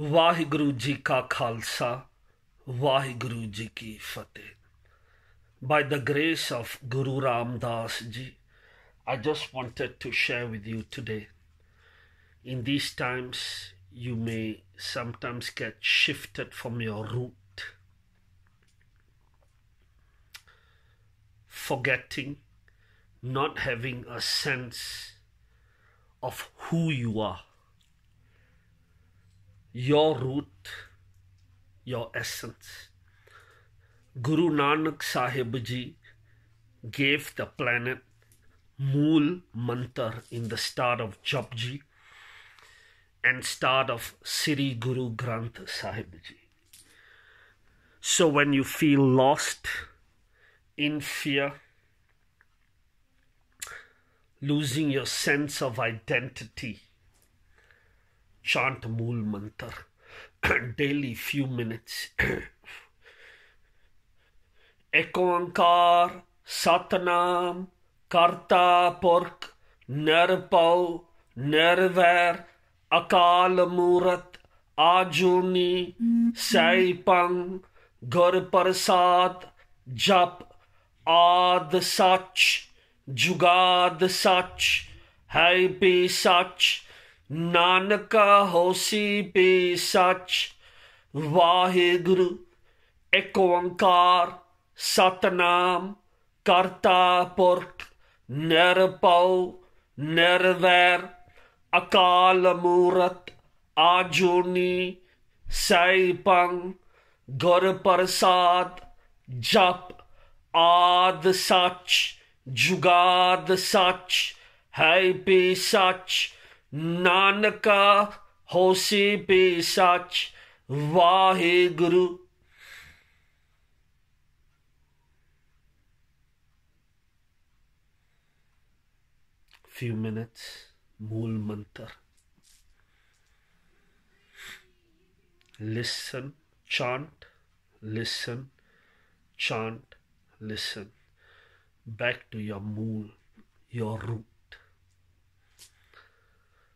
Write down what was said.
ਵਾਹਿਗੁਰੂ ਜੀ ਕਾ Khalsa by the grace of guru ramdas ji i just wanted to share with you today in these times you may sometimes get shifted from your root, forgetting not having a sense of who you are your root, your essence. Guru Nanak Sahib Ji gave the planet Mool Mantar in the star of Japji and star of Siri Guru Granth Sahib Ji. So when you feel lost in fear, losing your sense of identity, chant Mool Mantar daily few minutes. Ekoankar, Satanam, Karta Purk, Nirpau, Nirvair, Akal Murat, Ajuni, Saipang, Gur Prasad, Jap, Ad Sach, Jugad Sach, Hype Sach, ਨਾਨਕਾ ਹੋਸੀ ਪੇ ਸੱਚ ਵਾਹਿਗੁਰੂ ਇੱਕ ਓੰਕਾਰ ਸਤਨਾਮ ਕਰਤਾ ਪੁਰਖ ਨਿਰਭਉ ਨਿਰਵੈਰ ਅਕਾਲ ਮੂਰਤ ਆਜੂਨੀ ਸੈਭੰ ਗੁਰ ਪ੍ਰਸਾਦ ਜਪ ਆਦ ਸੱਚ ਜੁਗਾਦ ਸੱਚ ਹੈ ਪੀ ਸੱਚ ਨਾਨਕਾ ਹੋਸੀ ਬੇ ਸੱਚ ਵਾਹਿਗੁਰੂ few minutes मूल मंत्र listen chant listen chant listen back to your mool your root